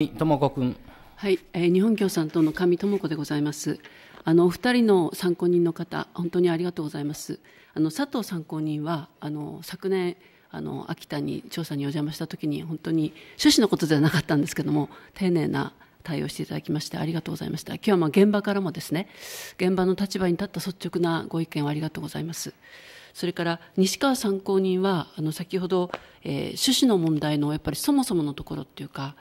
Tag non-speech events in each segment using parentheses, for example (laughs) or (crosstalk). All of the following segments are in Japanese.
智子君。はい、えー、日本共産党の上智子でございます。あのお二人の参考人の方、本当にありがとうございます。あの佐藤参考人は、あの昨年。あの秋田に調査にお邪魔した時に本当に趣旨のことではなかったんですけれども丁寧な対応していただきましてありがとうございました今日はまあ現場からもですね現場の立場に立った率直なご意見をありがとうございます。それから西川参考人はあの先ほど、えー、趣旨の問題のやっぱりそもそものところっていうか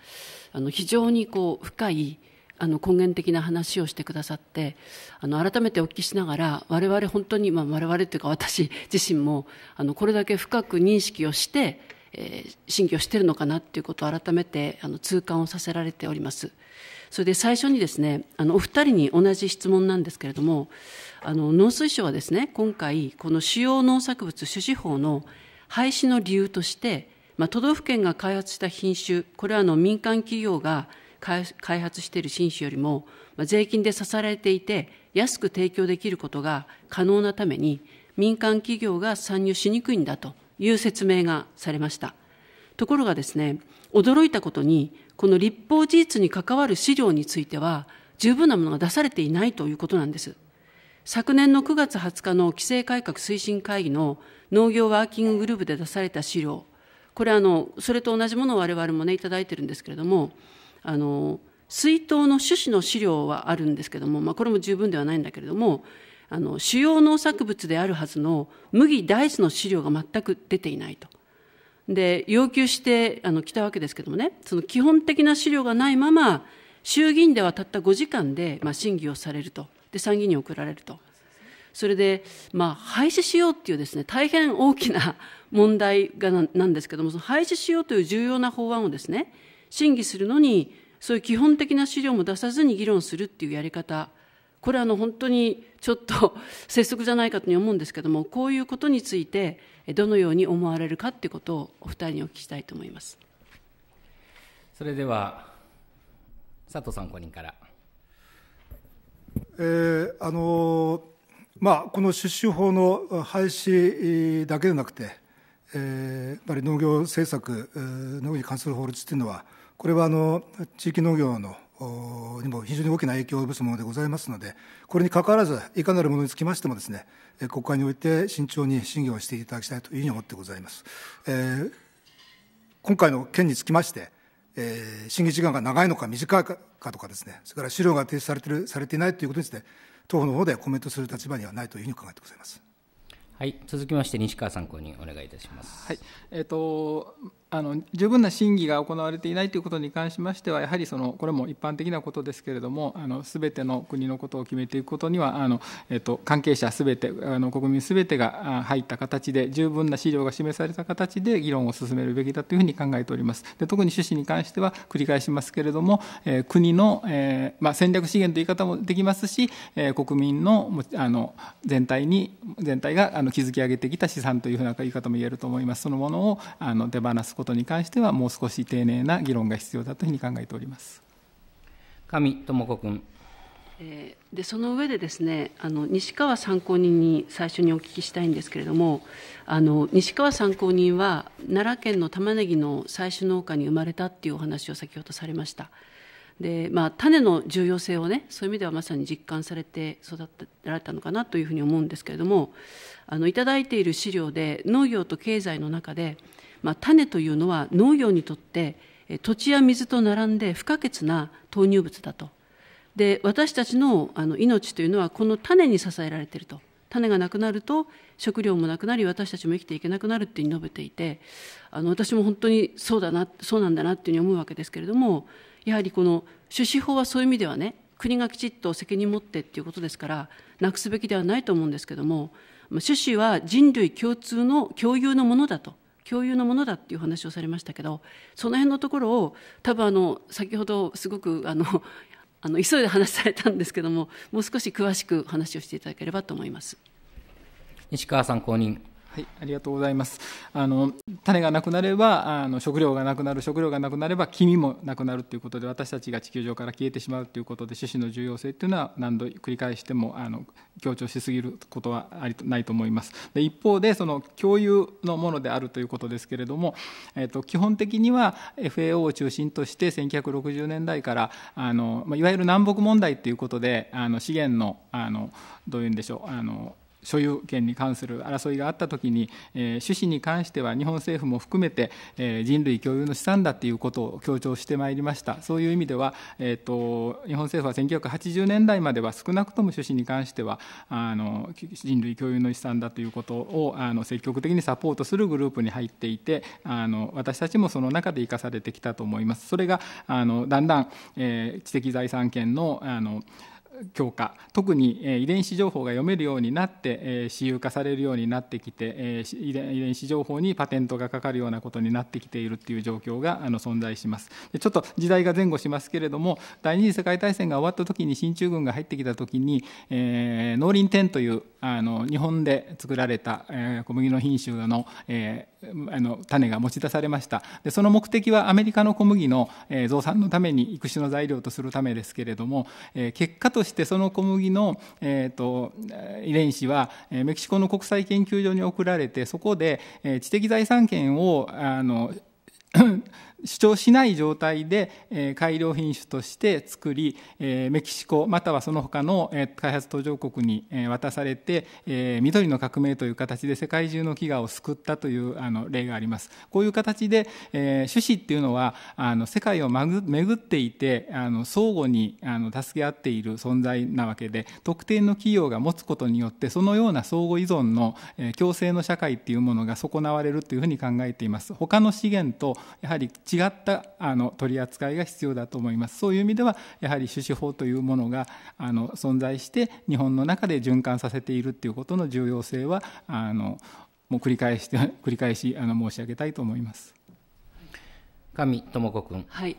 あの非常にこう深いあの根源的な話をしてくださってあの改めてお聞きしながら我々本当に、まあ、我々というか私 (laughs) 自身もあのこれだけ深く認識をして、えー、審議をしているのかなということを改めてあの痛感をさせられております。それで最初にですね、あの、お二人に同じ質問なんですけれども、あの、農水省はですね、今回、この主要農作物種子法の廃止の理由として、まあ、都道府県が開発した品種、これはあの民間企業が開発している新種よりも、まあ、税金で支えられていて、安く提供できることが可能なために、民間企業が参入しにくいんだという説明がされました。ところがですね、驚いたことに、この立法事実に関わる資料については、十分なものが出されていないということなんです。昨年の9月20日の規制改革推進会議の農業ワーキンググループで出された資料、これあの、それと同じものを我々もね、いただいてるんですけれども、あの、水筒の種子の資料はあるんですけれども、まあ、これも十分ではないんだけれども、あの主要農作物であるはずの麦、大豆の資料が全く出ていないと。で、要求してあの来たわけですけどもね、その基本的な資料がないまま、衆議院ではたった5時間で、まあ、審議をされると、で、参議院に送られると。それで、まあ、廃止しようっていうですね、大変大きな (laughs) 問題がなんですけども、その廃止しようという重要な法案をですね、審議するのに、そういう基本的な資料も出さずに議論するっていうやり方、これはあの本当にちょっと (laughs) 拙速じゃないかと思うんですけども、こういうことについて、どのように思われるかってことをお二人にお聞きしたいと思いますそれでは佐藤さん5人から。えーあのまあ、この出資法の廃止だけでなくて、えー、やっぱり農業政策、農業に関する法律というのは、これはあの地域農業のにも非常に大きな影響を及ぼすものでございますので、これにかかわらず、いかなるものにつきましてもです、ね、国会において慎重に審議をしていただきたいというふうに思ってございます。えー、今回の件につきまして、えー、審議時間が長いのか短いかとかです、ね、それから資料が提出されてるされていないということについて、党の方でコメントする立場にはないというふうに考えてございます。はい、続きまして西川参考人お願いいたします。はい、えっ、ー、とあの十分な審議が行われていないということに関しましては、やはりそのこれも一般的なことですけれども、すべての国のことを決めていくことには、あのえっと、関係者すべて、あの国民すべてが入った形で、十分な資料が示された形で議論を進めるべきだというふうに考えております。で特に趣旨に関しては、繰り返しますけれども、えー、国の、えーまあ、戦略資源という言い方もできますし、えー、国民のあの全体に、全体があの築き上げてきた資産というふうな言い方も言えると思います。そのものをあの手放すことに関しては、もう少し丁寧な議論が必要だというふうに考えております上智子君。えでその上でですねあの西川参考人に最初にお聞きしたいんですけれどもあの西川参考人は奈良県の玉ねぎの採取農家に生まれたっていうお話を先ほどされましたで、まあ、種の重要性をねそういう意味ではまさに実感されて育てられたのかなというふうに思うんですけれどもあのいただいている資料で農業と経済の中でまあ、種というのは農業にとって土地や水と並んで不可欠な投入物だとで私たちのあの命というのはこの種に支えられていると種がなくなると食料もなくなり私たちも生きていけなくなるって述べていてあの私も本当にそうだなそうなんだなっていうふうに思うわけですけれどもやはりこの種子法はそういう意味ではね国がきちっと責任持ってっていうことですからなくすべきではないと思うんですけども種子は人類共通の共有のものだと共有のものだっていう話をされましたけどその辺のところを多分あの先ほどすごくあの (laughs) あの急いで話されたんですけどももう少し詳しく話をしていただければと思います。西川さん公認はい、ありがとうございます。あの種がなくなればあの食料がなくなる、食料がなくなれば黄身もなくなるということで、私たちが地球上から消えてしまうということで、種子の重要性というのは何度繰り返してもあの強調しすぎることはありないと思います。で一方でその共有のものであるということですけれども、えっと基本的には FAO を中心として1960年代からあのいわゆる南北問題ということで、あの資源のあのどういうんでしょうあの所有権に関する争いがあったときに、えー、に関しては日本政府も含めて、えー、人類共有の資産だということを強調してまいりました、そういう意味では、えーと、日本政府は1980年代までは少なくとも趣旨に関してはあの、人類共有の資産だということをあの積極的にサポートするグループに入っていて、あの私たちもその中で生かされてきたと思います。それがあのだんだん、えー、知的財産権のあの強化特に遺伝子情報が読めるようになって私有化されるようになってきて遺伝子情報にパテントがかかるようなことになってきているっていう状況が存在しますちょっと時代が前後しますけれども第二次世界大戦が終わった時に進駐軍が入ってきた時に、え農林天というあの日本で作られた、え小麦の品種の、えーあの種が持ち出されましたでその目的はアメリカの小麦の、え増産のために育種の材料とするためですけれども、え結果としてその小麦の、えーと、遺伝子は、えメキシコの国際研究所に送られてそこで、え知的財産権をあの主張しない状態で、え改良品種として作り、えメキシコまたはその他の、え開発途上国に、え渡されて、え緑の革命という形で世界中の飢餓を救ったというあの例があります。こういう形で、え種子っていうのはあの世界を巡っていてあの相互にあの助け合っている存在なわけで特定の企業が持つことによってそのような相互依存の、え生の社会っていうものが損なわれるというふうに考えています。他の資源とやはり違ったあの取り扱いが必要だと思います。そういう意味ではやはり種子法というものがあの存在して日本の中で循環させているっていうことの重要性はあのもう繰り返して繰り返しあの申し上げたいと思います。上智子君。はい。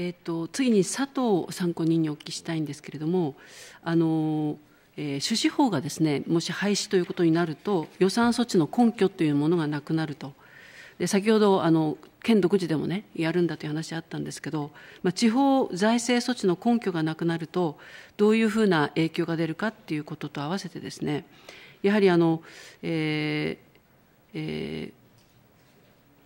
えーと、と次に佐藤参考人にお聞きしたいんですけれども、あのえー、種子法がです、ね、もし廃止ということになると、予算措置の根拠というものがなくなるとで先ほどあの県独自でもねやるんだという話あったんですけど、まあ、地方財政措置の根拠がなくなるとどういうふうな影響が出るかっていうことと合わせてですねやはりあの、えーえー、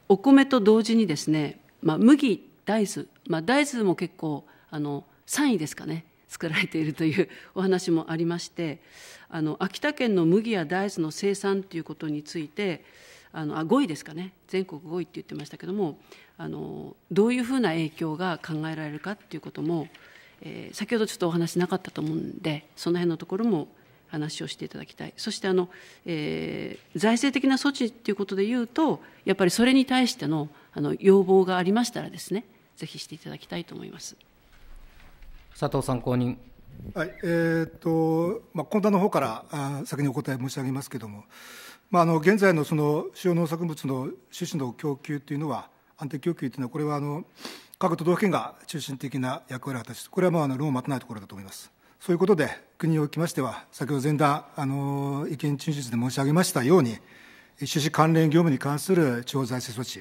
お米と同時にですね、まあ、麦大豆、まあ、大豆も結構あの3位ですかね作られているというお話もありましてあの秋田県の麦や大豆の生産ということについてあのあ5位ですかね全国5位って言ってましたけどもあのどういうふうな影響が考えられるかっていうことも、えー、先ほどちょっとお話なかったと思うんでその辺のところも話をしていただきたいそしてあの、えー、財政的な措置っていうことでいうとやっぱりそれに対してのあの要望がありましたらですねぜひしていただきたいと思います佐藤参考人はいえーとまあ、今談の方からあ先にお答え申し上げますけれども、まあ、あの現在のその主要農作物の種子の供給というのは、安定供給というのは、これはあの各都道府県が中心的な役割を果たして、これはもうあの論を待たないところだと思います。そういうことで、国におきましては、先ほど前段、あの意見陳述で申し上げましたように、種子関連業務に関する地方財政措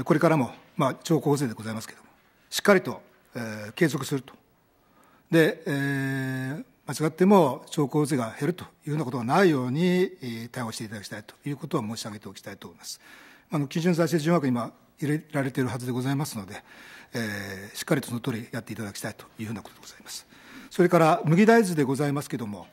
置、これからも、まあ、超高税でございますけれども、しっかりと、えー、継続すると。で、えー、間違っても兆候税が減るというようなことがないように対応していただきたいということは申し上げておきたいと思います。あの基準財政準枠に今入れられているはずでございますので、えー、しっかりとその通りやっていただきたいというふうなことでございます。それから麦大豆でございますけれども、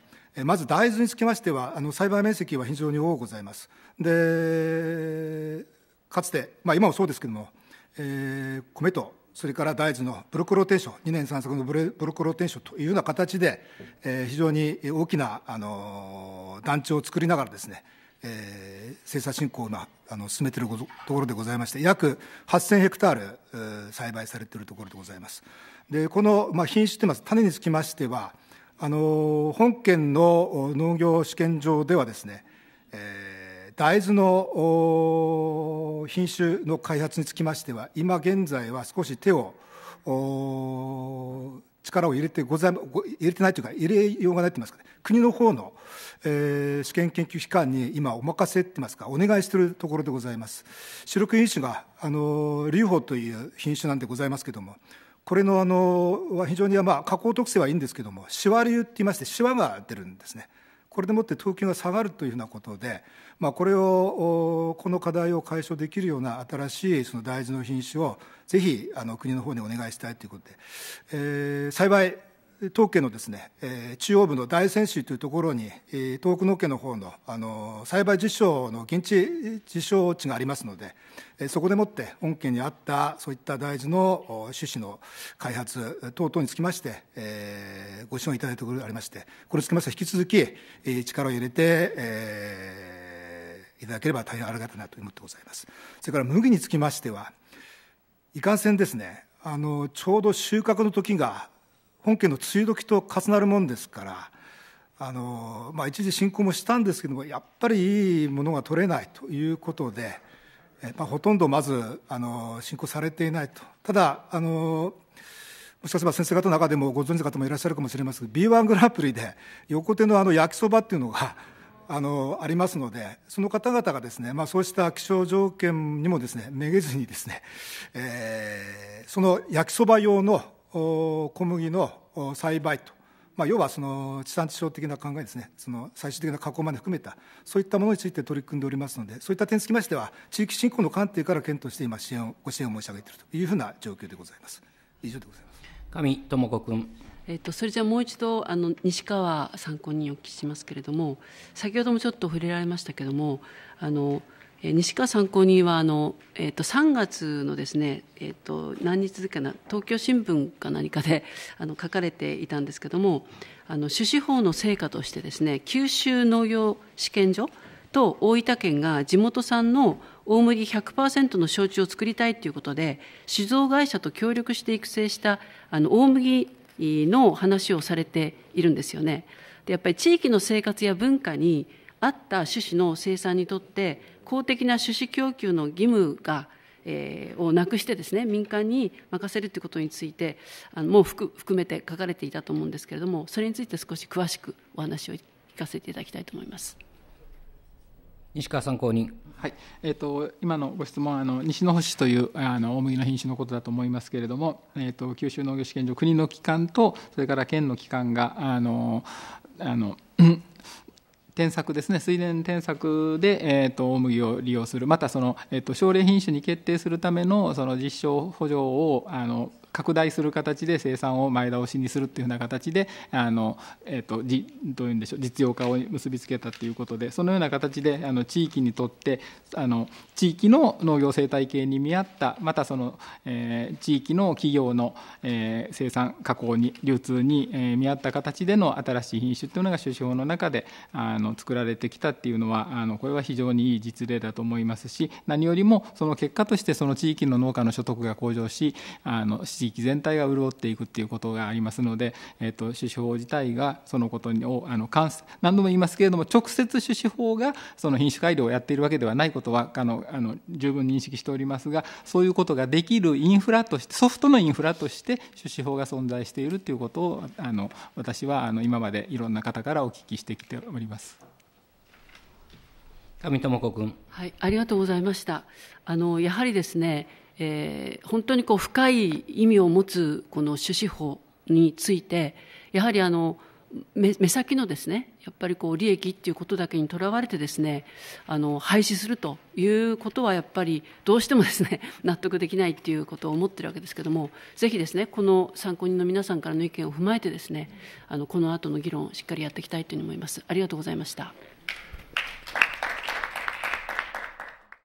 まず大豆につきましては、あの栽培面積は非常に多くございます。で、かつて、まあ、今もそうですけれども、えー、米とそれから大豆のブロックローテーション、2年3作のブロックローテーションというような形で、えー、非常に大きなあの団地を作りながらですね、えー、精査進行のあの進めているところでございまして、約8000ヘクタール、えー、栽培されているところでございます。で、この、まあ、品種といいます、種につきましては、あの本県の農業試験場ではですね、大豆の品種の開発につきましては、今現在は少し手を、力を入れてござ入れてないというか、入れようがないといいますか、ね、国の方の、えー、試験研究機関に今、お任せっていますか、お願いしているところでございます。主力品種が、あの、龍宝という品種なんでございますけれども、これの、あの、非常に、まあ、加工特性はいいんですけれども、シワ流って言いまして、シワが出るんですね。これでもって等級が下がるというふうなことで、まあ、これをこの課題を解消できるような新しいその大豆の品種をぜひあの国の方にお願いしたいということで、えー、栽培東家のですね、えー、中央部の大仙市というところに、えー、東北農家の方のあの栽培実証の現地実証地がありますので、えー、そこでもって本県にあったそういった大豆の種子の開発等々につきまして、えー、ご指導いただいたところがありましてこれにつきましては引き続き、えー、力を入れて、えー、いただければ大変ありがたいなと思ってございますそれから麦につきましてはいかんせんですねあのちょうど収穫の時が本家の梅雨時と重なるもんですからあの、まあ、一時進行もしたんですけどもやっぱりいいものが取れないということで、まあ、ほとんどまずあの進行されていないとただあのもしかすれば先生方の中でもご存知の方もいらっしゃるかもしれませんが B1 グランプリで横手のあの焼きそばっていうのがあのありますのでその方々がですね、まあ、そうした気象条件にもですねめげずにですね、えー、その焼きそば用の小麦の栽培と、まあ、要はその地産地消的な考えですね、その最終的な加工まで含めた、そういったものについて取り組んでおりますので、そういった点につきましては、地域振興の観点から検討して、今支援を、ご支援を申し上げているというふうな状況でございます。以上でございます上智子君えっと、それじゃあもう一度あの西川参考人にお聞きしますけれども先ほどもちょっと触れられましたけどもあの西川参考人はあの、えー、と3月のですね、えー、と何日かな東京新聞か何かで (laughs) あの書かれていたんですけれどもあの種子法の成果としてですね九州農業試験所と大分県が地元産の大麦100%の焼酎を作りたいということで酒造会社と協力して育成したあの大麦の話をされているんですよね。でやっぱり地域の生活や文化に合った種子の生産にとって公的な種子供給の義務がえー、をなくしてですね民間に任せるということについてあのもう含めて書かれていたと思うんですけれどもそれについて少し詳しくお話を聞かせていただきたいと思います。西川参考人、はいえーと、今のご質問あの、西の星というあの大麦の品種のことだと思いますけれども、えーと九州農業試験場、国の機関と、それから県の機関があのあの添削ですね水田添削で、えーと、大麦を利用するまたその、えーと、と奨励品種に決定するためのその実証補助をあの拡大する形で生産を前倒しにするといううな形であの、えーと、じどういうんでしょう実用化を結びつけたということでそのような形であの地域にとってあの地域の農業生態系に見合ったまたその、えー、地域の企業の、えー、生産加工に流通に、えー、見合った形での新しい品種というのが種子法の中であの作られてきたというのはあのこれは非常にいい実例だと思いますし何よりもその結果としてその地域の農家の所得が向上しあの自地域全体が潤っていくっていうことがありますので、えーと、種子法自体がそのことをあの何度も言いますけれども直接種子法がその品種改良をやっているわけではないことはあのあの十分認識しておりますがそういうことができるインフラとしてソフトのインフラとして種子法が存在しているということをあの私はあの今までいろんな方からお聞きしてきております。上智子君、はい、ありがとうございました。あのやはりですねえー、本当にこう深い意味を持つこの種子法についてやはりあの目先のですねやっぱりこう利益っていうことだけにとらわれてですねあの廃止するということはやっぱりどうしてもですね (laughs) 納得できないっていうことを思ってるわけですけどもぜひですねこの参考人の皆さんからの意見を踏まえてですねあのこの後の議論をしっかりやっていきたいというふうに思いますありがとうございました。